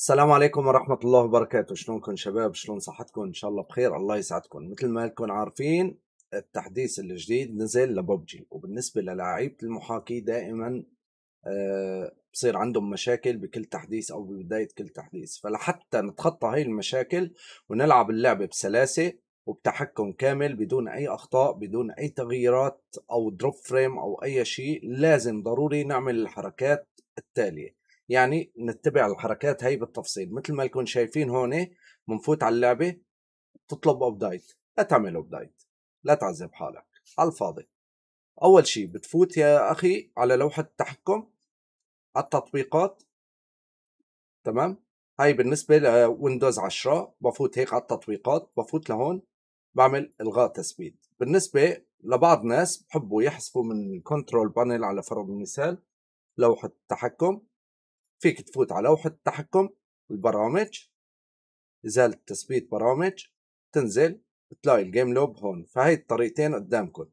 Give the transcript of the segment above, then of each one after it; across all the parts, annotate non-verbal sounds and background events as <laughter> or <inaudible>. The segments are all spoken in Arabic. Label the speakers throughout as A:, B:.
A: السلام عليكم ورحمة الله وبركاته شلونكم شباب شلون صحتكم ان شاء الله بخير الله يسعدكم مثل ما لكم عارفين التحديث الجديد نزل لببجي وبالنسبة للاعيبة المحاكي دائما آه، بصير عندهم مشاكل بكل تحديث او ببداية كل تحديث فلحتى نتخطى هاي المشاكل ونلعب اللعبة بسلاسة وبتحكم كامل بدون اي اخطاء بدون اي تغييرات او دروب فريم او اي شيء لازم ضروري نعمل الحركات التالية يعني نتبع الحركات هاي بالتفصيل مثل ما لكم شايفين هون بنفوت على اللعبه تطلب ابديت لا تعمل ابديت لا تعذب حالك على الفاضي اول شيء بتفوت يا اخي على لوحه التحكم على التطبيقات تمام هاي بالنسبه لويندوز 10 بفوت هيك على التطبيقات بفوت لهون بعمل الغاء تثبيت بالنسبه لبعض ناس بحبوا يحذفوا من الكنترول بانل على فرض المثال لوحه التحكم فيك تفوت على لوحة التحكم البرامج إزالة تثبيت برامج تنزل تلاقي الجيم لوب هون فهي الطريقتين قدامكم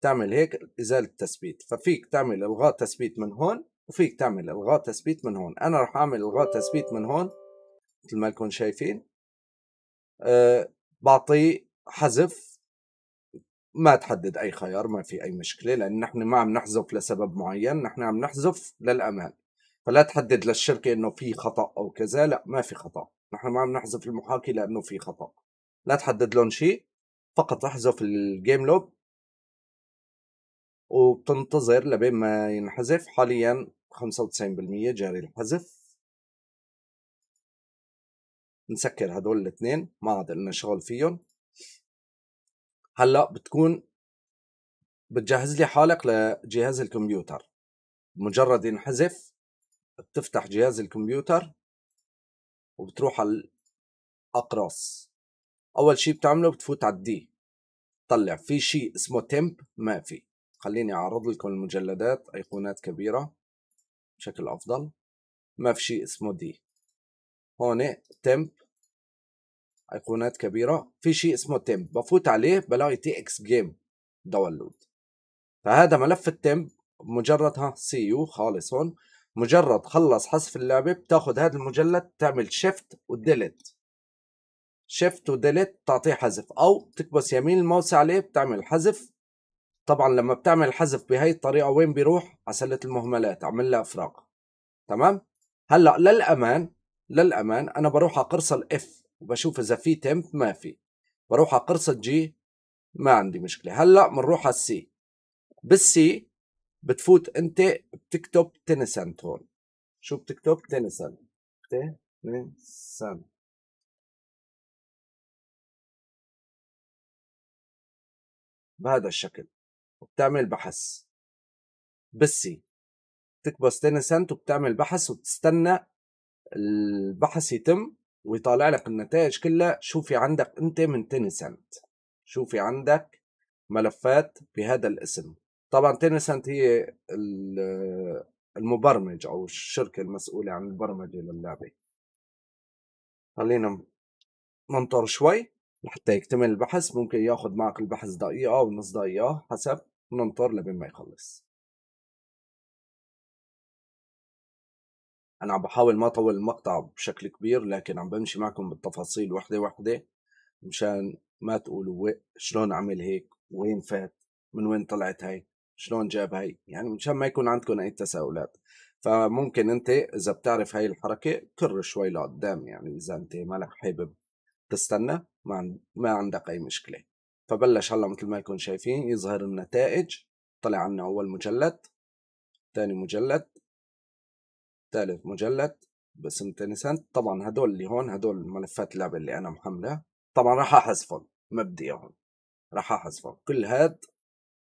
A: تعمل هيك إزالة تثبيت ففيك تعمل إلغاء تثبيت من هون وفيك تعمل إلغاء تثبيت من هون أنا رح أعمل إلغاء تثبيت من هون مثل ما لكم شايفين أه بعطيه حذف ما تحدد أي خيار ما في أي مشكلة لأن نحن ما عم نحذف لسبب معين نحن عم نحذف للأمان فلا تحدد للشركه انه في خطا او كذا لا ما في خطا نحن ما عم نحذف المحاكي لانه في خطا لا تحدد لهم شيء فقط احذف الجيم لوب وبتنتظر لبين ما ينحذف حاليا 95% جاري الحذف نسكر هدول الاثنين ما عاد لنا شغل فيهم هلا بتكون بتجهز لي حالك لجهاز الكمبيوتر مجرد ينحذف بتفتح جهاز الكمبيوتر وبتروح على الأقراص أول شي بتعمله بتفوت على الدي طلع في شي اسمه تيمب ما في خليني أعرض لكم المجلدات أيقونات كبيرة بشكل أفضل ما في شي اسمه دي هون تيمب ايقونات كبيره في شيء اسمه تيمب بفوت عليه بلاقي تي اكس جيم داونلود فهذا ملف التمب مجرد ها سي يو خالص هون مجرد خلص حذف اللعبه بتاخد هذا المجلد تعمل شيفت وديليت شيفت وديليت تعطيه حذف او تكبس يمين الماوس عليه بتعمل حذف طبعا لما بتعمل حذف بهي الطريقه وين بيروح على سله المهملات اعمل لها افراغ تمام هلا للامان للامان انا بروح على قرصه الاف وبشوف اذا في تمب ما في بروح على قرصه جي ما عندي مشكله هلا بنروح على السي بالسي بتفوت انت بتكتب تنسنت هون شو بتكتب تنسنت تنسنت
B: بهذا الشكل وبتعمل
A: بحث بسي بتكبس تنسنت وبتعمل بحث وبتستنى البحث يتم ويطالع لك النتائج كلها شو في عندك انت من تنسنت شو في عندك ملفات بهذا الاسم طبعا تينسنت هي المبرمج او الشركه المسؤوله عن البرمجه للعبه خلينا ننطر شوي لحتى يكتمل البحث ممكن ياخذ معك البحث دقيقه او نص دقيقه حسب ننطر لبين ما يخلص انا عم بحاول ما اطول المقطع بشكل كبير لكن عم بمشي معكم بالتفاصيل وحده وحده مشان ما تقولوا شلون عمل هيك وين فات من وين طلعت هاي شلون جاب هاي يعني مشان ما يكون عندكم اي تساؤلات فممكن انت اذا بتعرف هاي الحركه كر شوي لقدام يعني اذا انت مالك حابب تستنى ما, عند... ما عندك اي مشكله فبلش هلا مثل ما يكون شايفين يظهر النتائج طلع عنا اول مجلد ثاني مجلد ثالث مجلد باسم تنسنت طبعا هدول اللي هون هدول ملفات اللعبه اللي انا محملها طبعا راح احذفهم مبدئيا راح احذفهم كل هاد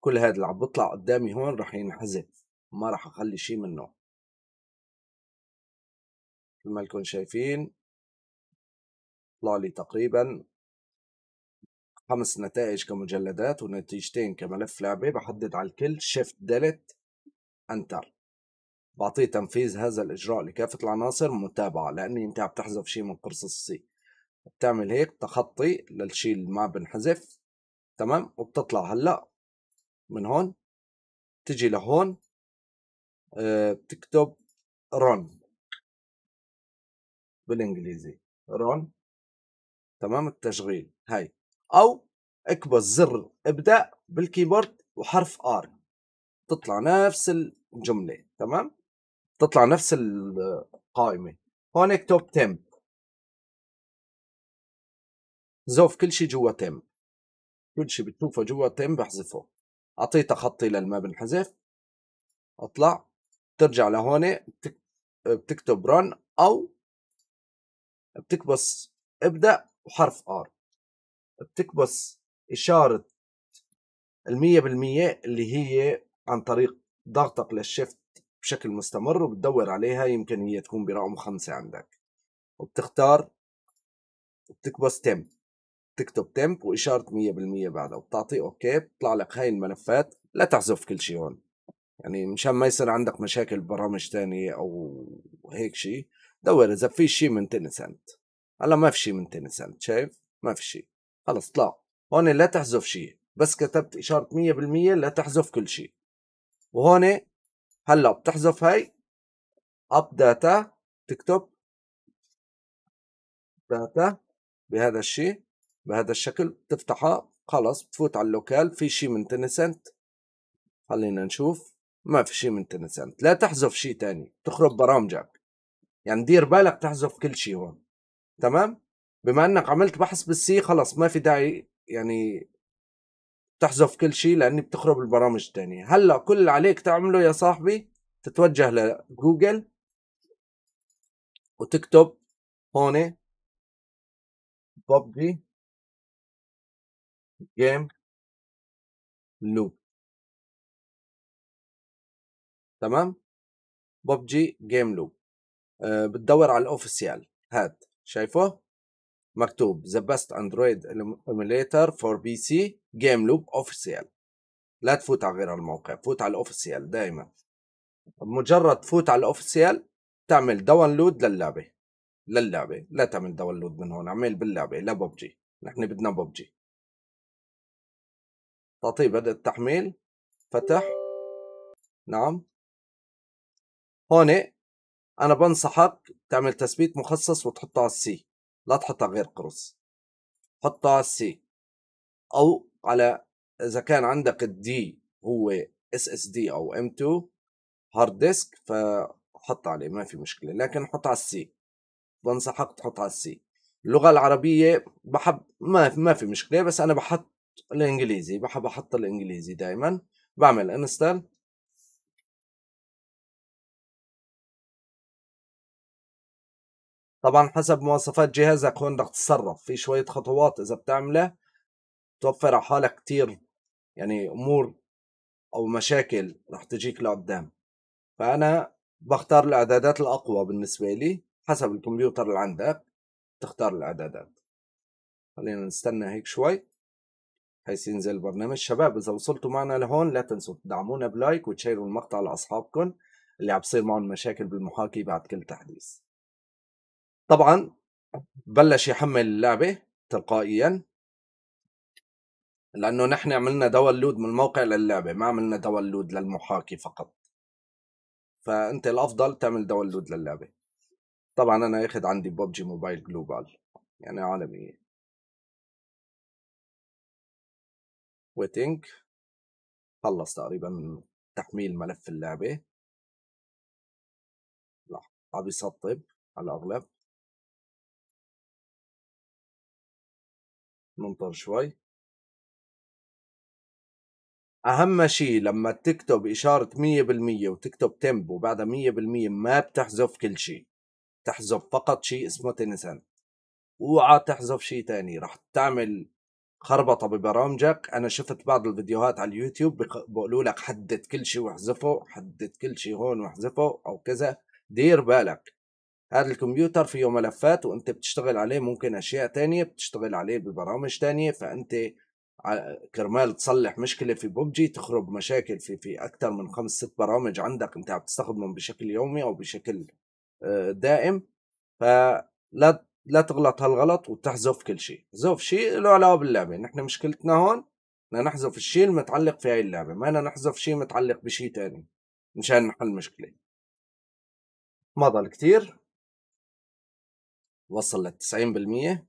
A: كل هذا اللي عم بيطلع قدامي هون راح ينحذف ما راح اخلي شيء منه مثل ما لكم شايفين طلع لي تقريبا خمس نتائج كمجلدات ونتيجتين كملف لعبة بحدد على الكل شيفت دلت انتر بعطيه تنفيذ هذا الإجراء لكافة العناصر متابعة لأني أنت عم تحذف شيء من قرص السي بتعمل هيك تخطي للشيء اللي ما بنحذف تمام وبتطلع هلا من هون تجي لهون بتكتب آه، رون بالانجليزي رون تمام التشغيل هاي او اكبس زر ابدأ بالكيبورد وحرف ار تطلع نفس الجملة تمام تطلع نفس القائمة هون اكتب تم زوف كل شيء جوا تم كل شيء بتشوفه جوا تم بحذفه اعطيه تخطي للما بنحذف اطلع بترجع لهون بتكتب run او بتكبس ابدا وحرف ار بتكبس اشاره المية بالمية اللي هي عن طريق ضغطك للشفت بشكل مستمر وبتدور عليها يمكن هي تكون برقم خمسة عندك وبتختار وبتكبس temp بتكتب تمب واشاره 100% بعدها وبتعطي اوكي بتطلع لك هاي الملفات لا تحذف كل شيء هون يعني مشان ما يصير عندك مشاكل ببرامج تانية او هيك شيء دور اذا في شيء من تنسنت هلا ما في شيء من تنسنت شايف ما في شيء خلص طلع هون لا تحذف شيء بس كتبت اشاره 100% لا تحذف كل شيء وهون هلا بتحذف هاي اب داتا تكتب داتا بهذا الشيء بهذا الشكل تفتحها خلاص بتفوت على اللوكال في شيء من تنسنت خلينا نشوف ما في شيء من تنسنت لا تحذف شيء تاني تخرب برامجك يعني دير بالك تحذف كل شيء هون تمام بما انك عملت بحث بالسي خلاص ما في داعي يعني تحذف كل شيء لاني بتخرب البرامج الثانيه هلا كل اللي عليك تعمله يا صاحبي تتوجه لجوجل وتكتب هون ببجي
B: جيم لوب
A: تمام ببجي جيم لوب آه، بتدور على الاوفيسيال هاد شايفه مكتوب ذا بيست اندرويد ايميليتر فور بي سي جيم لوب اوفيسيال لا تفوت على غير الموقع فوت على الاوفيسيال دائما مجرد تفوت على الاوفيسيال تعمل داونلود للعبه للعبه لا تعمل داونلود من هون اعمل باللعبه لا ببجي نحن بدنا ببجي تعطيه بدء التحميل فتح نعم هون انا بنصحك تعمل تثبيت مخصص وتحطه على السي لا تحطه غير قرص حطه على السي او على اذا كان عندك الدي هو اس اس دي او ام 2 هارد ديسك فحط عليه ما في مشكله لكن حط على السي بنصحك تحط على السي اللغه العربيه بحب ما ما في مشكله بس انا بحط الانجليزي بحب احط الانجليزي دائما بعمل انستل طبعا حسب مواصفات جهازك هون بدك تتصرف في شويه خطوات اذا بتعملها توفر على حالك كتير يعني امور او مشاكل رح تجيك لقدام فانا بختار الاعدادات الاقوى بالنسبه لي حسب الكمبيوتر اللي عندك تختار الاعدادات خلينا نستنى هيك شوي حيث ينزل البرنامج شباب اذا وصلتوا معنا لهون لا تنسوا تدعمونا بلايك وتشيروا المقطع لاصحابكم اللي عم بصير معهم مشاكل بالمحاكي بعد كل تحديث طبعا بلش يحمل اللعبه تلقائيا لانه نحن عملنا داونلود من الموقع للعبه ما عملنا داونلود للمحاكي فقط فانت الافضل تعمل داونلود للعبه طبعا انا اخذ عندي ببجي موبايل جلوبال يعني عالميه
B: ويتنج خلص تقريبا تحميل ملف اللعبة لا عم يسطب على الأغلب
A: ننطر شوي أهم شيء لما تكتب إشارة 100% وتكتب تمب وبعدها 100% ما بتحذف كل شيء تحذف فقط شيء اسمه تنسنت اوعى تحذف شيء تاني رح تعمل خربطه ببرامجك انا شفت بعض الفيديوهات على اليوتيوب بقولوا لك حدد كل شيء واحذفه حدد كل شيء هون واحذفه او كذا دير بالك هذا الكمبيوتر فيه ملفات وانت بتشتغل عليه ممكن اشياء تانية بتشتغل عليه ببرامج تانية فانت كرمال تصلح مشكله في ببجي تخرب مشاكل في في اكثر من خمس ست برامج عندك انت عم تستخدمهم بشكل يومي او بشكل آه، دائم فلا لا تغلط هالغلط وتحذف كل شيء حذف شيء له علاقه باللعبه نحن مشكلتنا هون بدنا نحذف الشيء المتعلق في هاي اللعبه ما بدنا نحذف شيء متعلق بشيء ثاني مشان نحل المشكله ما ضل كثير
B: وصل لل 90%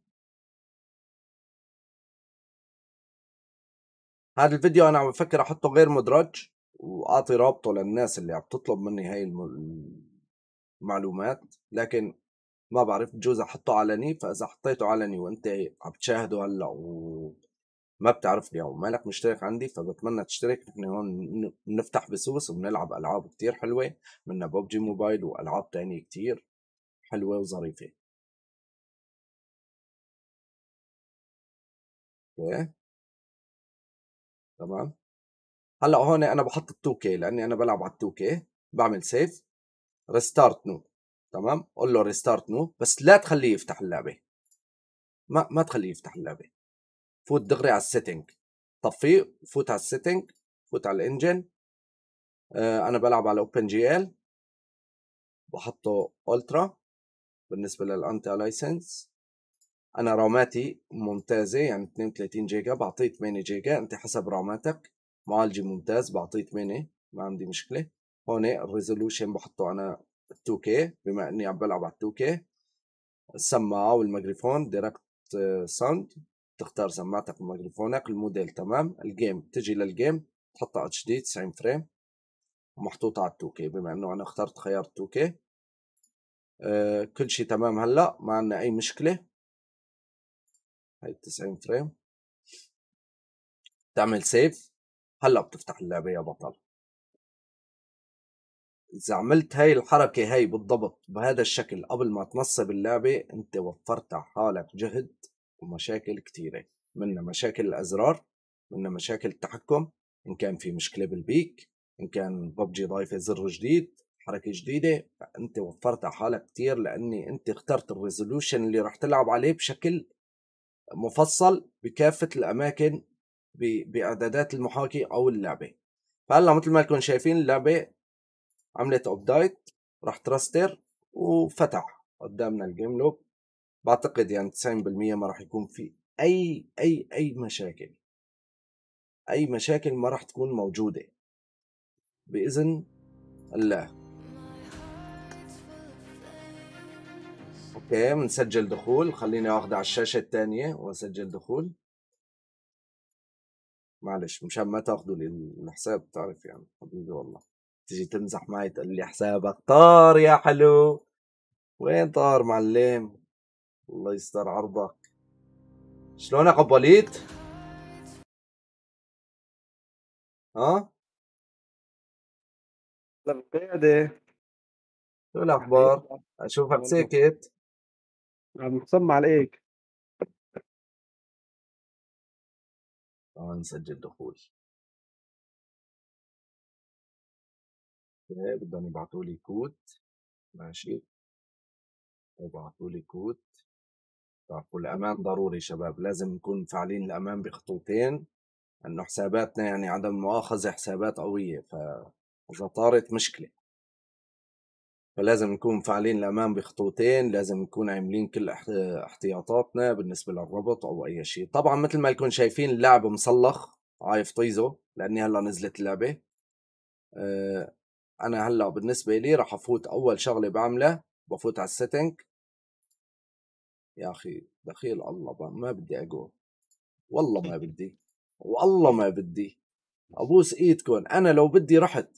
A: هذا الفيديو انا عم بفكر احطه غير مدرج واعطي رابطه للناس اللي عم تطلب مني هاي المعلومات لكن ما بعرف بجوز احطه علني فاذا حطيته علني وانت عم تشاهده هلا وما بتعرفني او مالك مشترك عندي فبتمنى تشترك نحن هون بنفتح بسوس وبنلعب العاب كتير حلوه منها ببجي موبايل والعاب تانية كتير
B: حلوه وظريفه
A: تمام هلا هون انا بحط التوكي لاني انا بلعب على التوكي بعمل سيف ريستارت نو تمام قول له ريستارت نو بس لا تخليه يفتح اللعبه ما ما تخليه يفتح اللعبه فوت دغري على السيتنج طفيه فوت على السيتنج فوت على الانجن آه انا بلعب على اوبن جي ال بحطه الترا بالنسبه للانتي لايسنس انا راماتي ممتازه يعني 32 جيجا بعطيه 8 جيجا انت حسب راماتك معالجي ممتاز بعطيه 8 ما عندي مشكله هون الريزولوشن بحطه انا 2K بما اني عم بلعب على 2K السماعه والميكروفون دايركت آه، ساوند تختار سماعتك وميكروفونك الموديل تمام الجيم تجي للجيم تحطها اتش دي 90 فريم ومحطوطه على 2K بما انه انا اخترت خيار 2K آه كل شيء تمام هلا ما عندنا اي مشكله هاي 90 فريم تعمل سيف هلا بتفتح اللعبه يا بطل اذا عملت هاي الحركة هاي بالضبط بهذا الشكل قبل ما تنصب اللعبة انت وفرت على حالك جهد ومشاكل كتيرة منها مشاكل الازرار منها مشاكل التحكم ان كان في مشكلة بالبيك ان كان ببجي ضايفة زر جديد حركة جديدة فانت وفرت على حالك كتير لاني انت اخترت الريزولوشن اللي رح تلعب عليه بشكل مفصل بكافة الاماكن باعدادات المحاكي او اللعبة فهلا مثل ما لكم شايفين اللعبة عملت اوبدايت راح تراستر وفتح قدامنا الجيم لوك بعتقد يعني 90% ما راح يكون في اي اي اي مشاكل اي مشاكل ما راح تكون موجوده باذن الله اوكي بنسجل دخول خليني اخذ على الشاشه الثانيه واسجل دخول معلش مشان ما تاخذوا لي الحساب تعرف يعني حبيبي والله تجي تمزح معي تقول لي حسابك طار يا حلو وين طار معلم الله يستر عرضك شلونك ابو وليد ها
B: بالقيادة شو الاخبار اشوفك ساكت عم تصمع عليك اه نسجل دخول بدهم يبعثوا لي كود ماشي
A: يبعثوا لي كود تعرفوا طيب، الامان ضروري شباب لازم نكون فاعلين الامان بخطوتين انه حساباتنا يعني عدم مؤاخذه حسابات قويه فاذا طارت مشكله فلازم نكون فاعلين الامان بخطوتين لازم نكون عاملين كل احتياطاتنا بالنسبه للربط او اي شيء طبعا مثل ما لكم شايفين اللاعب مصلخ عايف طيزه لاني هلا نزلت اللعبه آه، انا هلا بالنسبه لي راح افوت اول شغله بعملها بفوت على السيتنج يا اخي دخيل الله بقى. ما بدي اقول والله ما بدي والله ما بدي ابوس ايدكم انا لو بدي رحت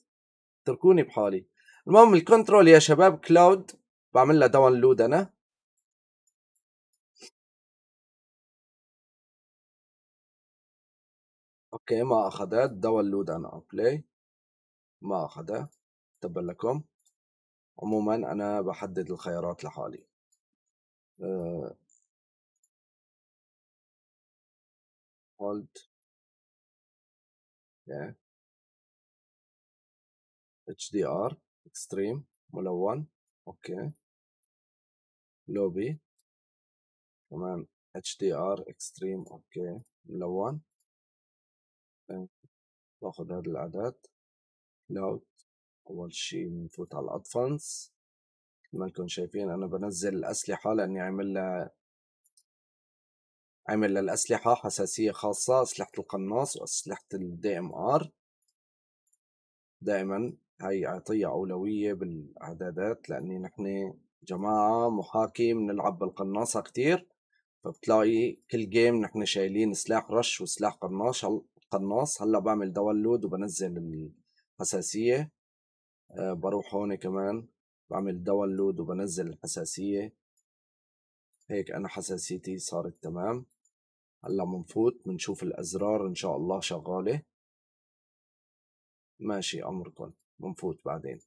A: تركوني بحالي المهم الكنترول يا شباب كلاود بعمل لها داونلود انا اوكي ما اخذت داونلود انا بلاي ما اخذها تبا لكم عموما أنا بحدد الخيارات
B: لحالي أه hold yeah. HDR extreme ملون اوكي لوبي كمان HDR extreme اوكي ملون آه. باخذ هذا العدد
A: لوت اول شيء بنفوت على الادفانس ما لكم شايفين انا بنزل الاسلحه لاني عامل لها عامل للاسلحه حساسيه خاصه اسلحه القناص واسلحه الدي ام ار دائما هاي اعطيها اولويه بالاعدادات لاني نحن جماعه محاكي بنلعب بالقناصه كتير فبتلاقي كل جيم نحن شايلين سلاح رش وسلاح قناص قناص هلا بعمل داونلود وبنزل الحساسيه آه، بروح هون كمان بعمل داونلود وبنزل الحساسية هيك أنا حساسيتي صارت تمام هلا بنفوت بنشوف الأزرار إن شاء الله شغالة ماشي
B: أمركم بنفوت بعدين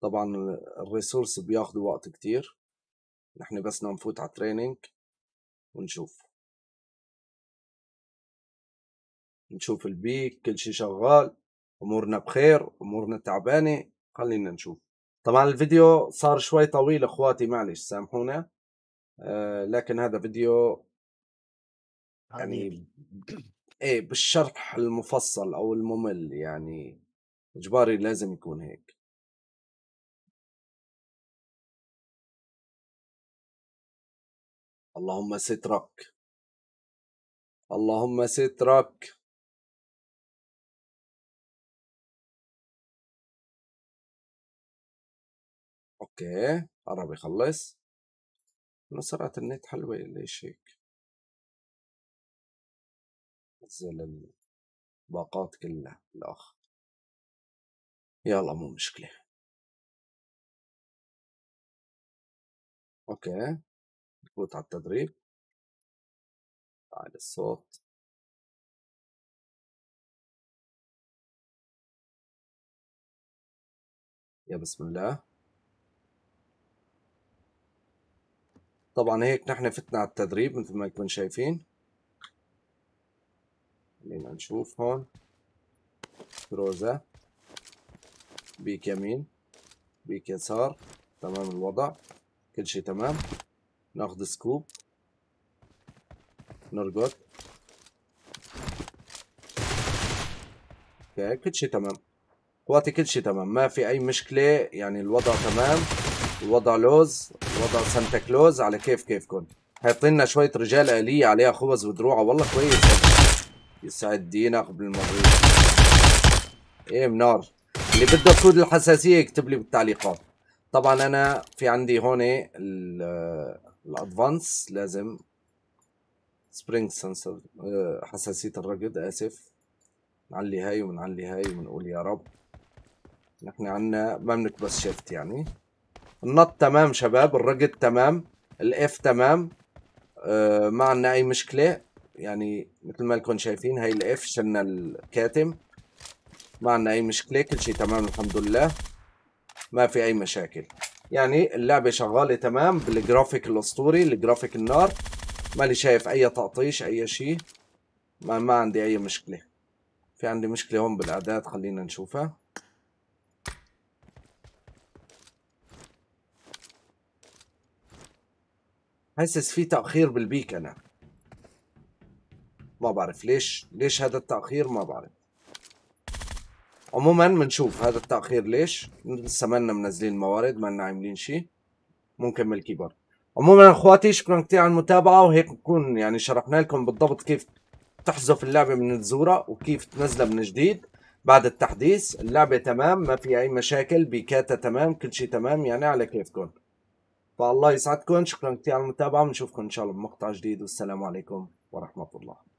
B: طبعا الريسورس بياخدوا وقت كتير نحن بس بدنا نفوت على التريننج ونشوف
A: نشوف البيك كل شيء شغال امورنا بخير امورنا تعبانه خلينا نشوف طبعا الفيديو صار شوي طويل اخواتي معلش سامحونا آه لكن هذا فيديو يعني <clears throat> ايه بالشرح المفصل او الممل يعني اجباري لازم يكون هيك
B: اللهم سترك اللهم سترك اوكي قرب يخلص انا سرعة النت حلوة ليش هيك نزل الباقات كلها الاخ يلا مو مشكلة اوكي فوت على التدريب على الصوت
A: يا بسم الله طبعا هيك نحن فتنا على التدريب مثل ما يكون شايفين خلينا نشوف هون روزا بيك يمين بيك يسار تمام الوضع كل شيء تمام ناخد سكوب نرقد اوكي كل شيء تمام قواتي كل شيء تمام ما في اي مشكله يعني الوضع تمام الوضع لوز الوضع سانتا كلوز على كيف كيفكم حاطين شويه رجال اليه عليها خبز ودروعه والله كويس يسعد دينك بالمريض ايه منار اللي بده كود الحساسيه يكتب لي بالتعليقات طبعا انا في عندي هون الادفانس لازم سبرينج سنسر آه، حساسيه الرقد اسف نعلي هاي ونعلي هاي ونقول يا رب نحن عنا ما بنكبس شيفت يعني النط تمام شباب الرقد تمام الاف تمام آه، ما عنا اي مشكله يعني مثل ما لكم شايفين هاي الاف شلنا الكاتم ما عنا اي مشكله كل شيء تمام الحمد لله ما في اي مشاكل يعني اللعبة شغالة تمام بالجرافيك الأسطوري الجرافيك النار ماني شايف أي تقطيش أي شيء ما, ما عندي أي مشكلة في عندي مشكلة هون بالإعداد خلينا نشوفها حاسس في تأخير بالبيك أنا ما بعرف ليش ليش هذا التأخير ما بعرف عموما بنشوف هذا التاخير ليش لسه ما منزلين الموارد ما عاملين شيء ممكن من الكيبورد عموما اخواتي شكرا كثير على المتابعه وهيك نكون يعني شرحنا لكم بالضبط كيف تحذف اللعبه من الزوره وكيف تنزلها من جديد بعد التحديث اللعبه تمام ما في اي مشاكل بيكاتا تمام كل شيء تمام يعني على كيفكم فالله يسعدكم شكرا كثير على المتابعه بنشوفكم ان شاء الله بمقطع جديد والسلام عليكم ورحمه الله